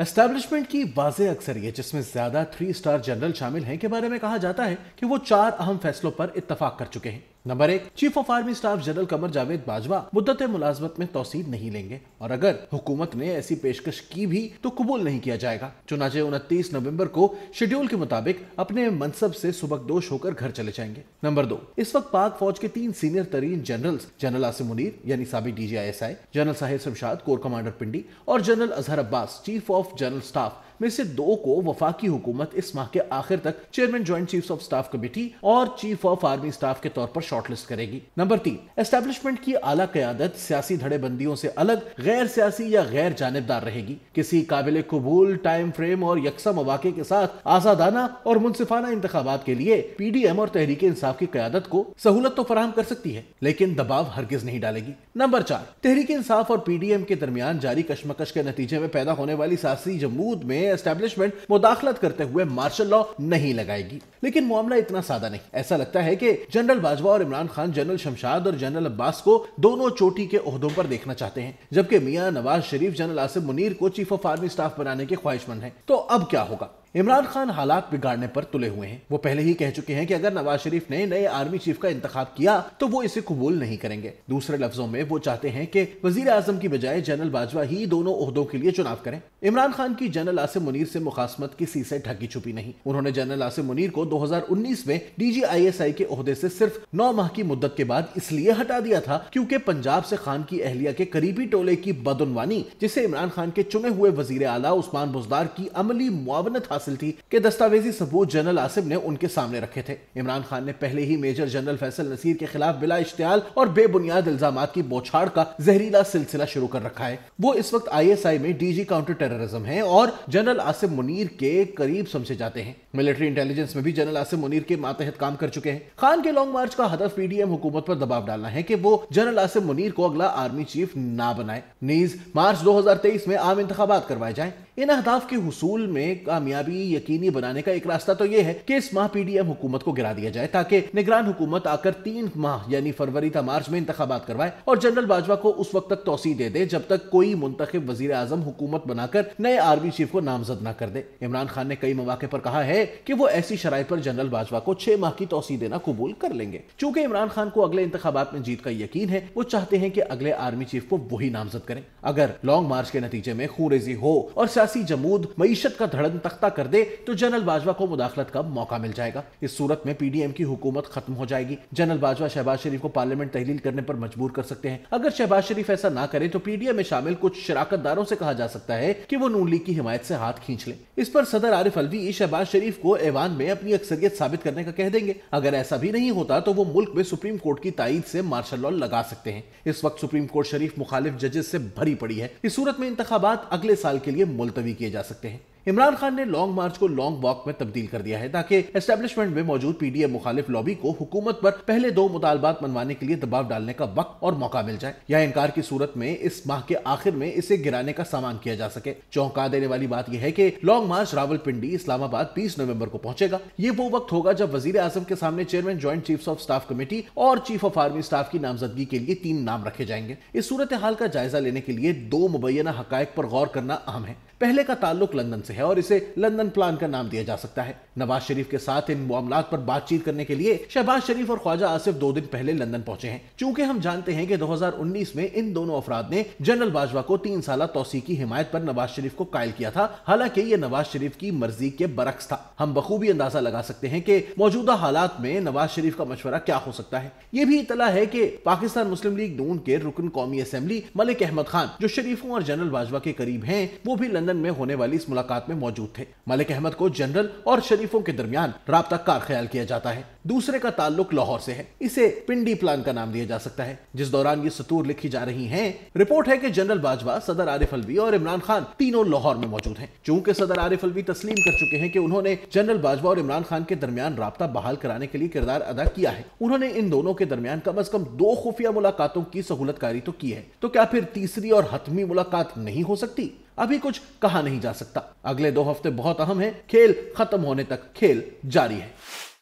Establishment की अक्सर ये जिसमें ज्यादा थ्री स्टार जनरल शामिल हैं के बारे में कहा जाता है कि वो चार अहम फैसलों पर इतफाक कर चुके हैं नंबर एक chief of army staff general Qamar Javed Bajwa मुद्दत मुलाजमत में तोसीद नहीं लेंगे और अगर हुकूमत ने ऐसी पेशकश की भी तो कबूल नहीं किया जाएगा चुनाचे उनतीस नवम्बर को शेड्यूल के मुताबिक अपने मनसब से दोष होकर घर चले जाएंगे नंबर दो इस वक्त पाक फौज के तीन सीनियर तरीन जनरल जनरल आसिम मुनीर यानी सबक D G I S I general साहिब शमशाद कोर कमांडर पिंडी और general Azhar Abbas chief of general staff में से दो को वफाकी हुकूमत इस माह के आखिर तक chairman joint chief of staff committee और चीफ ऑफ आर्मी स्टाफ के तौर पर शॉर्टलिस्ट करेगी नंबर तीन एस्टेब्लिशमेंट की आला क्यादत सियासी धड़ेबंदियों से अलग गैर सियासी या गैर जानबदार रहेगी किसी काबिल कबूल टाइम फ्रेम और यकसा मौाक़े के साथ आजादाना और मुनसिफाना इंतबात के लिए पी डी एम और तहरीक इंसाफ की क्यादत को सहूलत तो फराम कर सकती है लेकिन दबाव हरगिज नहीं डालेगी नंबर चार तहरीक इंसाफ और पी डी एम के दरमियान जारी कशमकश के नतीजे में पैदा होने वाली सियासी जमूद में एस्टेब्लिशमेंट मुदाखलत करते हुए मार्शल लॉ नहीं लगाएगी लेकिन मामला इतना सादा नहीं ऐसा लगता है कि जनरल बाजवा और इमरान खान जनरल शमशाद और जनरल अब्बास को दोनों चोटी के अहदों पर देखना चाहते हैं जबकि मियाँ नवाज शरीफ जनरल आसिफ मुनीर को चीफ ऑफ आर्मी स्टाफ बनाने के ख्वाहिशमंद है तो अब क्या होगा इमरान खान हालात बिगाड़ने पर तुले हुए हैं वो पहले ही कह चुके हैं कि अगर नवाज शरीफ ने नए आर्मी चीफ का इंतजाम किया तो वो इसे कबूल नहीं करेंगे दूसरे लफ्जों में वो चाहते हैं कि वजीर आजम की बजाय जनरल बाजवा ही दोनों उहदों के लिए चुनाव करें इमरान खान की जनरल आसिम मुनीर से मुखासमत किसी से ढकी छुपी नहीं उन्होंने जनरल आसिम मुनीर को दो में डीजीआईएसआई के उहदे से सिर्फ नौ माह की मुद्दत के बाद इसलिए हटा दिया था क्योंकि पंजाब से खान की अहलिया के करीबी टोले की बदनवानी जिसे इमरान खान के चुने हुए वजीर आला उस्मान बुजदार की अमली मुआवनत हासिल हासिल थी के दस्तावेजी सबूत जनरल आसिफ ने उनके सामने रखे थे इमरान खान ने पहले ही मेजर जनरल फैसल नसीर के खिलाफ बिला इश्तियाल और बेबुनियाद इल्जाम की बौछाड़ का जहरीला सिलसिला शुरू कर रखा है वो इस वक्त आई में डीजी काउंटर टेररिज्म है और जनरल आसिफ मुनीर के करीब समझे जाते हैं मिलिट्री इंटेलिजेंस में भी जनरल आसिफ मुनीर के मातहत काम कर चुके हैं खान के लॉन्ग मार्च का हदफ पीडीएम हुकूमत पर दबाव डालना है कि वो जनरल आसिफ मुनीर को अगला आर्मी चीफ ना बनाए नीज मार्च 2023 में आम इंतबात करवाए जाए इन अहदाफ के हसूल में कामयाबी यकीनी बनाने का एक रास्ता तो ये है कि इस माह पीडीएम हुकूमत को गिरा दिया जाए ताकि निगरान हुकूमत आकर तीन माह यानी फरवरी था मार्च में इंतबात करवाए और जनरल बाजवा को उस वक्त तक तोसी दे दे जब तक कोई मुंतब वजीर आजम हुकूमत बनाकर नए आर्मी चीफ को नामजद न कर दे इमरान खान ने कई मौके पर कहा है कि वो ऐसी शराय पर जनरल बाजवा को छह माह की तोसी देना कबूल कर लेंगे चूंकि इमरान खान को अगले इंतबात में जीत का यकीन है वो चाहते हैं कि अगले आर्मी चीफ को वही नामजद करें अगर लॉन्ग मार्च के नतीजे में खूरेजी हो और सियासी जमूद मीशत का धड़न तख्ता कर दे तो जनरल बाजवा को मुदाखलत का मौका मिल जाएगा इस सूरत में पीडीएम की हुकूमत खत्म हो जाएगी जनरल बाजवा शहबाज शरीफ को पार्लियामेंट तहलील करने पर मजबूर कर सकते हैं अगर शहबाज शरीफ ऐसा ना करे तो पीडीएम में शामिल कुछ दारों ऐसी कहा जा सकता है की वो नून लीग की हिमायत ऐसी हाथ खींच ले इस पर सदर आरिफ अलवी शहबाज शरीफ को ऐवान में अपनी अक्सरियत साबित करने का कह देंगे अगर ऐसा भी नहीं होता तो वो मुल्क में सुप्रीम कोर्ट की तयद ऐसी मार्शल लॉ लगा सकते हैं इस वक्त सुप्रीम कोर्ट शरीफ मुखालिफ जजेस ऐसी भरी पड़ी है इस सूरत में इंतबात अगले साल के लिए मुल्क मुलतवी किए जा सकते हैं इमरान खान ने लॉन्ग मार्च को लॉन्ग वॉक में तब्दील कर दिया है ताकि एस्टेब्लिशमेंट में मौजूद पीडीएम मुखालिफ लॉबी को हुकूमत पर पहले दो मुतालबात मनवाने के लिए दबाव डालने का वक्त और मौका मिल जाए या इनकार की सूरत में इस माह के आखिर में इसे गिराने का सामान किया जा सके चौंका देने वाली बात यह है की लॉन्ग मार्च पिंडी इस्लामाबाद बीस नवम्बर को पहुंचेगा ये वो वक्त होगा जब वजीर आजम के सामने chairman joint chief of staff committee और चीफ ऑफ आर्मी स्टाफ की नामजदगी के लिए तीन नाम रखे जाएंगे इस सूरत हाल का जायजा लेने के लिए दो मुबैना हक पर गौर करना अहम है पहले का ताल्लुक लंदन से से है और इसे लंदन प्लान का नाम दिया जा सकता है नवाज शरीफ के साथ इन मामला पर बातचीत करने के लिए शहबाज शरीफ और ख्वाजा आसिफ दो दिन पहले लंदन पहुंचे हैं चूंकि हम जानते हैं कि 2019 में इन दोनों अफराद ने जनरल बाजवा को तीन साल तोसी की हिमायत पर नवाज शरीफ को कायल किया था हालांकि ये नवाज शरीफ की मर्जी के बरक्स था हम बखूबी अंदाजा लगा सकते हैं कि मौजूदा हालात में नवाज शरीफ का मशवरा क्या हो सकता है ये भी इतला है कि पाकिस्तान मुस्लिम लीग नून के रुकन कौमी असम्बली मलिक अहमद खान जो शरीफों और जनरल बाजवा के करीब हैं वो भी लंदन में होने वाली इस मुलाकात मुलाकात में मौजूद थे मलिक अहमद को जनरल और शरीफों के दरमियान रबता कार ख्याल किया जाता है दूसरे का ताल्लुक लाहौर से है इसे पिंडी प्लान का नाम दिया जा सकता है जिस दौरान ये सतूर लिखी जा रही हैं। रिपोर्ट है कि जनरल बाजवा सदर आरिफ अलवी और इमरान खान तीनों लाहौर में मौजूद हैं। चूंकि सदर आरिफ अलवी तस्लीम कर चुके हैं कि उन्होंने जनरल बाजवा और इमरान खान के दरमियान रबता बहाल कराने के लिए किरदार अदा किया है उन्होंने इन दोनों के दरमियान कम अज कम दो खुफिया मुलाकातों की सहूलतकारी तो की है तो क्या फिर तीसरी और हतमी मुलाकात नहीं हो सकती अभी कुछ कहा नहीं जा सकता अगले दो हफ्ते बहुत अहम है खेल खत्म होने तक खेल जारी है